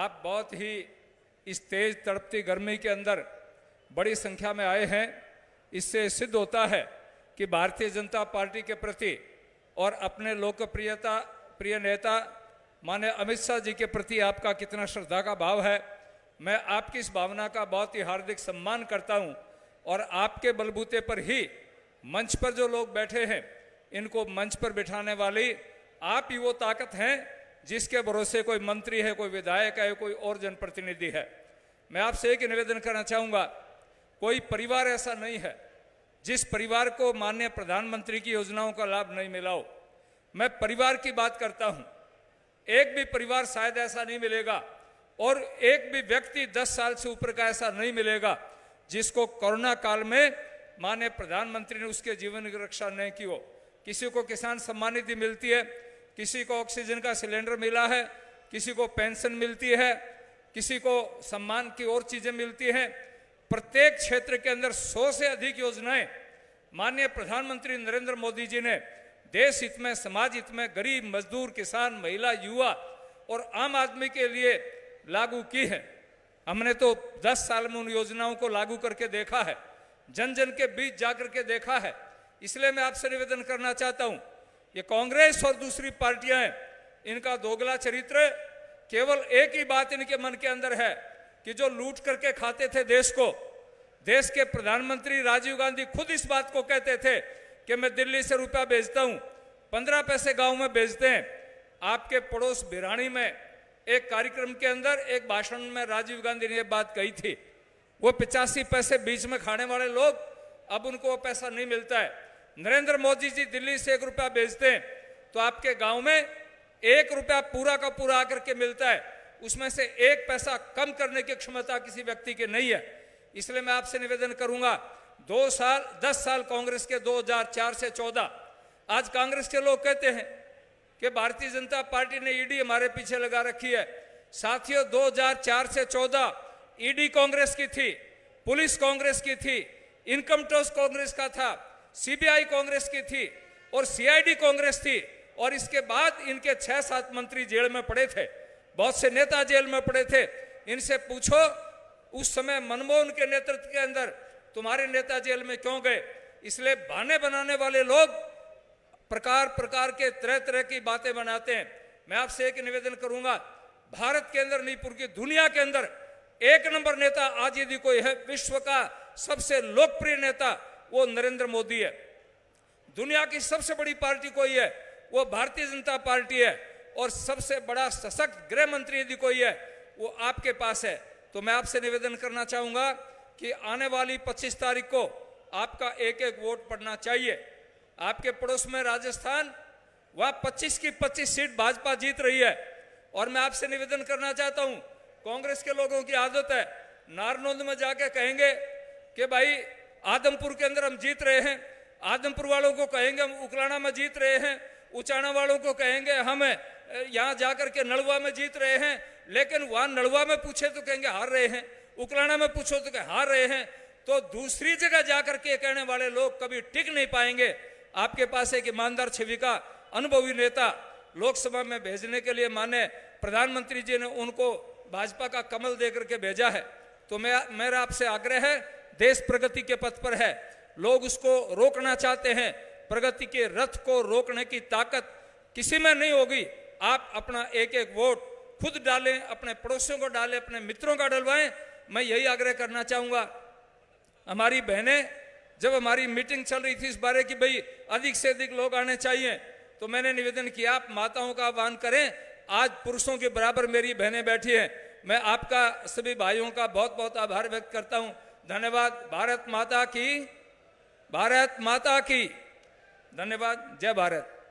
आप बहुत ही इस तेज तड़पती गर्मी के अंदर बड़ी संख्या में आए हैं इससे सिद्ध होता है कि भारतीय जनता पार्टी के प्रति और अपने लोकप्रियता प्रिय नेता माने अमित शाह जी के प्रति आपका कितना श्रद्धा का भाव है मैं आपकी इस भावना का बहुत ही हार्दिक सम्मान करता हूं और आपके बलबूते पर ही मंच पर जो लोग बैठे हैं इनको मंच पर बिठाने वाली आप ही वो ताकत हैं जिसके भरोसे कोई मंत्री है कोई विधायक है कोई और जनप्रतिनिधि है मैं आपसे एक निवेदन करना चाहूंगा कोई परिवार ऐसा नहीं है जिस परिवार को माननीय प्रधानमंत्री की योजनाओं का लाभ नहीं मिला हो मैं परिवार की बात करता हूं एक भी परिवार शायद ऐसा नहीं मिलेगा और एक भी व्यक्ति 10 साल से ऊपर का ऐसा नहीं मिलेगा जिसको कोरोना काल में माननीय प्रधानमंत्री ने उसके जीवन की रक्षा नहीं की हो किसी को किसान सम्मान निधि मिलती है किसी को ऑक्सीजन का सिलेंडर मिला है किसी को पेंशन मिलती है किसी को सम्मान की और चीज़ें मिलती हैं प्रत्येक क्षेत्र के अंदर सौ से अधिक योजनाएं माननीय प्रधानमंत्री नरेंद्र मोदी जी ने देश हित में समाज हित में गरीब मजदूर किसान महिला युवा और आम आदमी के लिए लागू की है हमने तो 10 साल में उन योजनाओं को लागू करके देखा है जन जन के बीच जाकर के देखा है इसलिए मैं आपसे निवेदन करना चाहता हूं ये कांग्रेस और दूसरी पार्टियां इनका दोगला चरित्र केवल एक ही बात इनके मन के अंदर है कि जो लूट करके खाते थे देश को देश के प्रधानमंत्री राजीव गांधी खुद इस बात को कहते थे कि मैं दिल्ली से रुपया बेचता हूं पंद्रह पैसे गांव में बेचते हैं आपके पड़ोस बिराणी में एक कार्यक्रम के अंदर एक भाषण में राजीव गांधी ने यह बात कही थी वो पिचासी पैसे बीच में खाने वाले लोग अब उनको वो पैसा नहीं मिलता है नरेंद्र मोदी जी दिल्ली से एक रुपया भेजते हैं तो आपके गांव में एक रुपया पूरा का पूरा आकर के मिलता है उसमें से एक पैसा कम करने की क्षमता किसी व्यक्ति की नहीं है इसलिए मैं आपसे निवेदन करूंगा दो साल दस साल कांग्रेस के 2004 से 14 आज कांग्रेस के लोग कहते हैं कि भारतीय जनता पार्टी ने ईडी हमारे पीछे लगा रखी है साथियों 2004 से 14 ईडी कांग्रेस की थी पुलिस कांग्रेस की थी इनकम टैक्स कांग्रेस का था सीबीआई कांग्रेस की थी और सीआईडी कांग्रेस थी और इसके बाद इनके छह सात मंत्री जेल में पड़े थे बहुत से नेता जेल में पड़े थे इनसे पूछो उस समय मनमोहन के नेतृत्व के अंदर तुम्हारे नेता जेल में क्यों गए इसलिए बहाने बनाने वाले लोग प्रकार प्रकार के तरह तरह की बातें बनाते हैं मैं आपसे एक निवेदन करूंगा भारत के अंदर नहीं की दुनिया के अंदर एक नंबर नेता आज यदि कोई है विश्व का सबसे लोकप्रिय नेता वो नरेंद्र मोदी है दुनिया की सबसे बड़ी पार्टी कोई है वो भारतीय जनता पार्टी है और सबसे बड़ा सशक्त गृह मंत्री यदि कोई है वो आपके पास है तो मैं आपसे निवेदन करना चाहूंगा कि आने वाली पच्चीस तारीख को आपका एक एक वोट पड़ना चाहिए आपके पड़ोस में राजस्थान वह 25 की 25 सीट भाजपा जीत रही है और मैं आपसे निवेदन करना चाहता हूं कांग्रेस के लोगों की आदत है नारनोंद में जाके कहेंगे कि भाई आदमपुर के अंदर हम जीत रहे हैं आदमपुर वालों को कहेंगे हम उकलाना में जीत रहे हैं उचाना वालों को कहेंगे हम यहाँ जाकर के नलवा में जीत रहे हैं लेकिन वहाँ नलवा में पूछे तो कहेंगे हार रहे हैं उकलाना में पूछो तो कहें हार रहे हैं तो दूसरी जगह जाकर के कहने वाले लोग कभी टिक नहीं पाएंगे आपके पास एक ईमानदार छवि का अनुभवी नेता लोकसभा में भेजने के लिए माने प्रधानमंत्री जी ने उनको भाजपा का कमल दे करके भेजा है तो मैं मेरा आपसे आग्रह है देश प्रगति के पथ पर है लोग उसको रोकना चाहते हैं प्रगति के रथ को रोकने की ताकत किसी में नहीं होगी आप अपना एक एक वोट खुद डालें अपने पड़ोसियों को डालें अपने मित्रों का डलवाएं मैं यही आग्रह करना चाहूंगा हमारी बहनें जब हमारी मीटिंग चल रही थी इस बारे की भाई अधिक से अधिक लोग आने चाहिए तो मैंने निवेदन किया आप माताओं का आह्वान करें आज पुरुषों के बराबर मेरी बहनें बैठी हैं मैं आपका सभी भाइयों का बहुत बहुत आभार व्यक्त करता हूं धन्यवाद भारत माता की भारत माता की धन्यवाद जय भारत